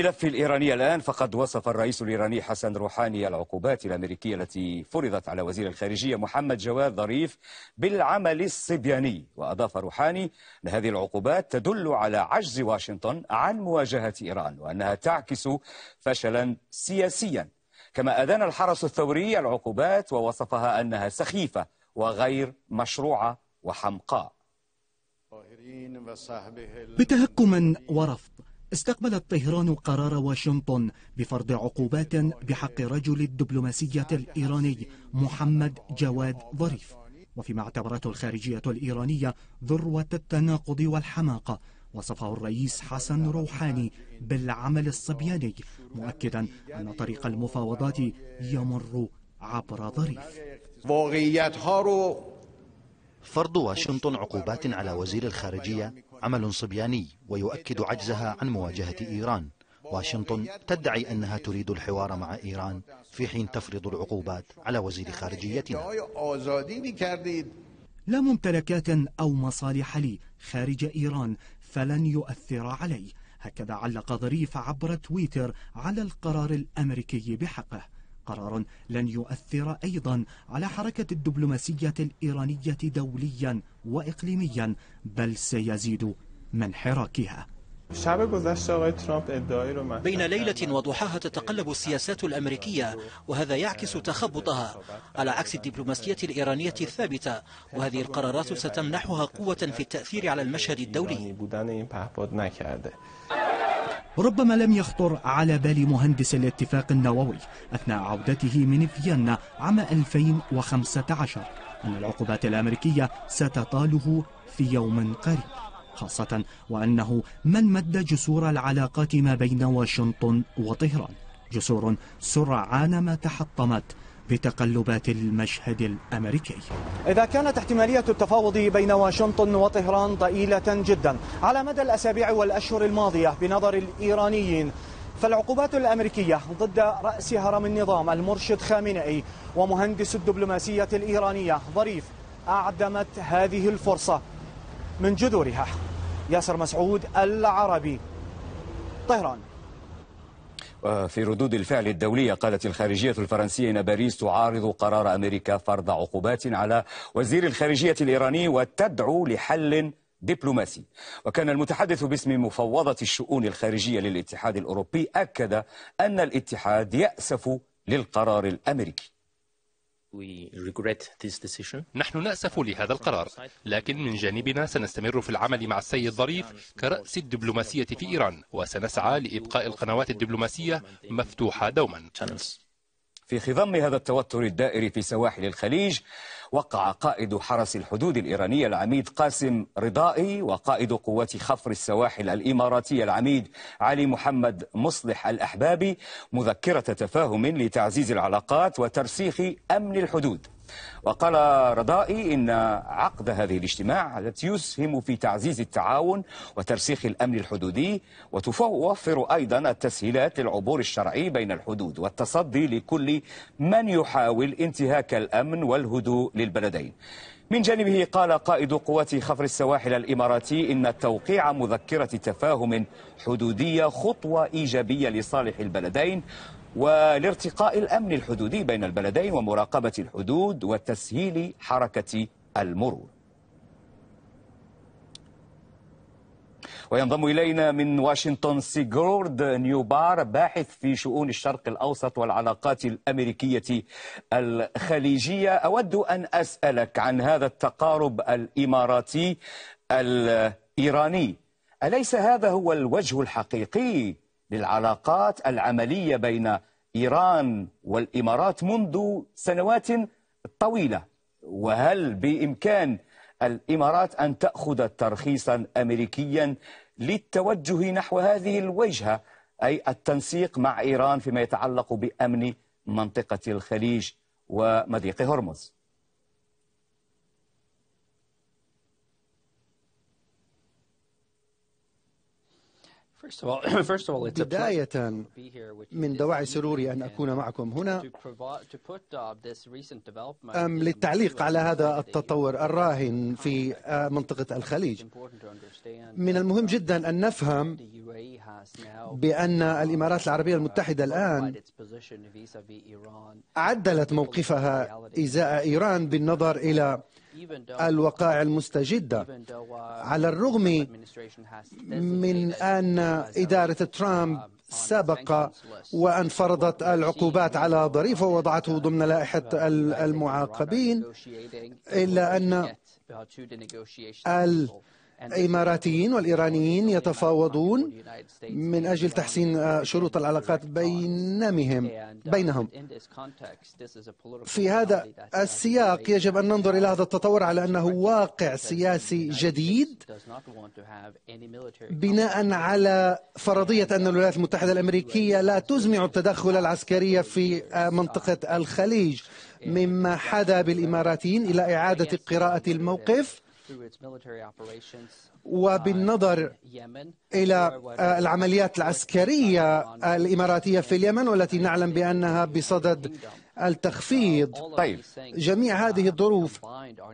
الملف الإيراني الآن فقد وصف الرئيس الإيراني حسن روحاني العقوبات الأمريكية التي فرضت على وزير الخارجية محمد جواد ظريف بالعمل الصبياني وأضاف روحاني أن هذه العقوبات تدل على عجز واشنطن عن مواجهة إيران وأنها تعكس فشلا سياسيا كما اذان الحرس الثوري العقوبات ووصفها أنها سخيفة وغير مشروعة وحمقاء بتهكما ورفض استقبلت طهران قرار واشنطن بفرض عقوبات بحق رجل الدبلوماسية الإيراني محمد جواد ظريف وفيما اعتبرته الخارجية الإيرانية ذروة التناقض والحماقة وصفه الرئيس حسن روحاني بالعمل الصبياني مؤكدا أن طريق المفاوضات يمر عبر ظريف فرض واشنطن عقوبات على وزير الخارجية عمل صبياني ويؤكد عجزها عن مواجهة إيران واشنطن تدعي أنها تريد الحوار مع إيران في حين تفرض العقوبات على وزير خارجيتنا لا ممتلكات أو مصالح لي خارج إيران فلن يؤثر علي هكذا علق ظريف عبر تويتر على القرار الأمريكي بحقه قرار لن يؤثر أيضا على حركة الدبلوماسية الإيرانية دوليا وإقليميا بل سيزيد من حراكها بين ليلة وضحاها تتقلب السياسات الأمريكية وهذا يعكس تخبطها على عكس الدبلوماسية الإيرانية الثابتة وهذه القرارات ستمنحها قوة في التأثير على المشهد الدولي ربما لم يخطر على بال مهندس الاتفاق النووي أثناء عودته من فيينا عام 2015 أن العقوبات الأمريكية ستطاله في يوم قريب خاصة وأنه من مد جسور العلاقات ما بين واشنطن وطهران جسور سرعان ما تحطمت بتقلبات المشهد الامريكي. اذا كانت احتماليه التفاوض بين واشنطن وطهران ضئيله جدا على مدى الاسابيع والاشهر الماضيه بنظر الايرانيين فالعقوبات الامريكيه ضد راس هرم النظام المرشد خامنئي ومهندس الدبلوماسيه الايرانيه ظريف اعدمت هذه الفرصه من جذورها. ياسر مسعود العربي طهران في ردود الفعل الدولية قالت الخارجية الفرنسية إن باريس تعارض قرار أمريكا فرض عقوبات على وزير الخارجية الإيراني وتدعو لحل دبلوماسي وكان المتحدث باسم مفوضة الشؤون الخارجية للاتحاد الأوروبي أكد أن الاتحاد يأسف للقرار الأمريكي نحن نأسف لهذا القرار لكن من جانبنا سنستمر في العمل مع السيد ظريف كرأس الدبلوماسية في إيران وسنسعى لإبقاء القنوات الدبلوماسية مفتوحة دوما في خضم هذا التوتر الدائر في سواحل الخليج وقع قائد حرس الحدود الإيراني العميد قاسم رضائي وقائد قوات خفر السواحل الإماراتي العميد علي محمد مصلح الأحبابي مذكرة تفاهم لتعزيز العلاقات وترسيخ أمن الحدود وقال رضائي إن عقد هذه الاجتماعات يسهم في تعزيز التعاون وترسيخ الأمن الحدودي وتوفر أيضا التسهيلات للعبور الشرعي بين الحدود والتصدي لكل من يحاول انتهاك الأمن والهدوء للبلدين من جانبه قال قائد قوات خفر السواحل الإماراتي إن توقيع مذكرة تفاهم حدودية خطوة إيجابية لصالح البلدين ولارتقاء الأمن الحدودي بين البلدين ومراقبة الحدود وتسهيل حركة المرور وينضم إلينا من واشنطن سيغورد نيوبار باحث في شؤون الشرق الأوسط والعلاقات الأمريكية الخليجية أود أن أسألك عن هذا التقارب الإماراتي الإيراني أليس هذا هو الوجه الحقيقي للعلاقات العملية بين إيران والإمارات منذ سنوات طويلة وهل بإمكان الإمارات أن تأخذ ترخيصا أمريكيا للتوجه نحو هذه الوجهة أي التنسيق مع إيران فيما يتعلق بأمن منطقة الخليج ومضيق هرمز بداية من دواعي سروري أن أكون معكم هنا uh, أم للتعليق على هذا التطور الراهن في آه، منطقة الخليج من المهم uh, جدا أن نفهم e بأن uh, الإمارات العربية المتحدة الآن عدلت موقفها إزاء إيران بالنظر إلى الوقائع المستجدة uh, على الرغم من أن إدارة ترامب um, سبق وأن فرضت العقوبات على ظريفه ووضعته ضمن لائحة uh, المعاقبين إلا أن الإماراتيين والإيرانيين يتفاوضون من أجل تحسين آه، شروط العلاقات بينهم بينهم في هذا السياق يجب أن ننظر إلى هذا التطور على أنه واقع سياسي جديد بناء على فرضية أن الولايات المتحدة الأمريكية لا تزمع التدخل العسكري في آه، منطقة الخليج مما حدا بالإماراتيين إلى إعادة قراءة الموقف وبالنظر uh, إلى uh, العمليات العسكرية الإماراتية في اليمن والتي نعلم بأنها بصدد التخفيض طيب جميع هذه الظروف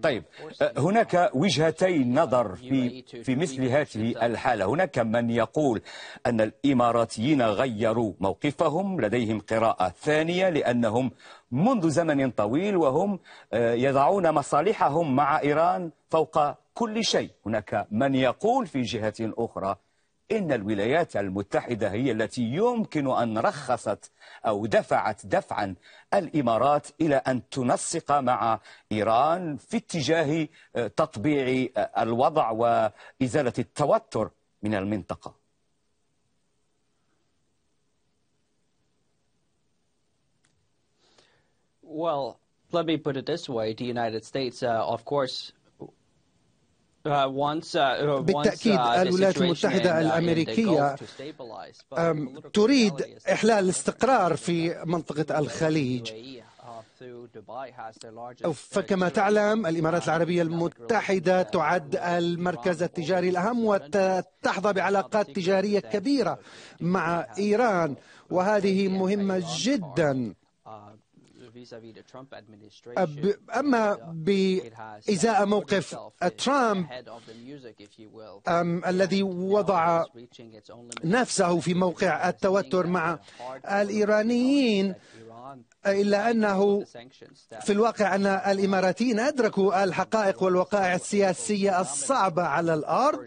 طيب أه، هناك وجهتي نظر في في مثل هذه الحاله هناك من يقول ان الاماراتيين غيروا موقفهم لديهم قراءه ثانيه لانهم منذ زمن طويل وهم أه، يضعون مصالحهم مع ايران فوق كل شيء هناك من يقول في جهه اخرى إن الولايات المتحدة هي التي يمكن أن رخصت أو دفعت دفعا الإمارات إلى أن تنسق مع إيران في اتجاه آه، تطبيع آه، الوضع وإزالة التوتر من المنطقة Well, let me put it this way. The United States, uh, of course, Uh, uh, uh, بالتأكيد الولايات المتحدة الأمريكية um, تريد إحلال الاستقرار في منطقة الخليج فكما تعلم الإمارات العربية المتحدة تعد المركز التجاري الأهم وتحظى بعلاقات تجارية كبيرة مع إيران وهذه مهمة جدا أما بإزاء موقف ترامب الذي وضع نفسه في موقع التوتر مع الإيرانيين إلا أنه في الواقع أن الإماراتيين أدركوا الحقائق والوقائع السياسية الصعبة على الأرض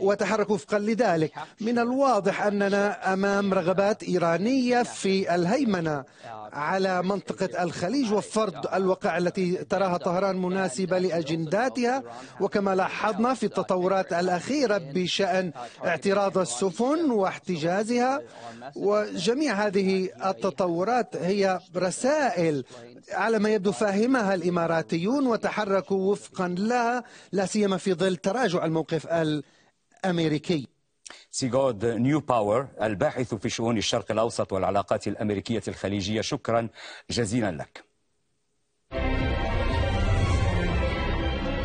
وتحركوا وفقا لذلك من الواضح أننا أمام رغبات إيرانية في الهيمنة على منطقة الخليج وفرض الوقائع التي تراها طهران مناسبة لأجنداتها وكما لاحظنا في التطورات الأخيرة بشأن اعتراض السفن واحتجازها وجميع هذه التطورات التطورات هي رسائل على ما يبدو فاهمها الإماراتيون وتحركوا وفقا لها لا سيما في ظل تراجع الموقف الأمريكي سيغود نيو باور الباحث في شؤون الشرق الأوسط والعلاقات الأمريكية الخليجية شكرا جزيلا لك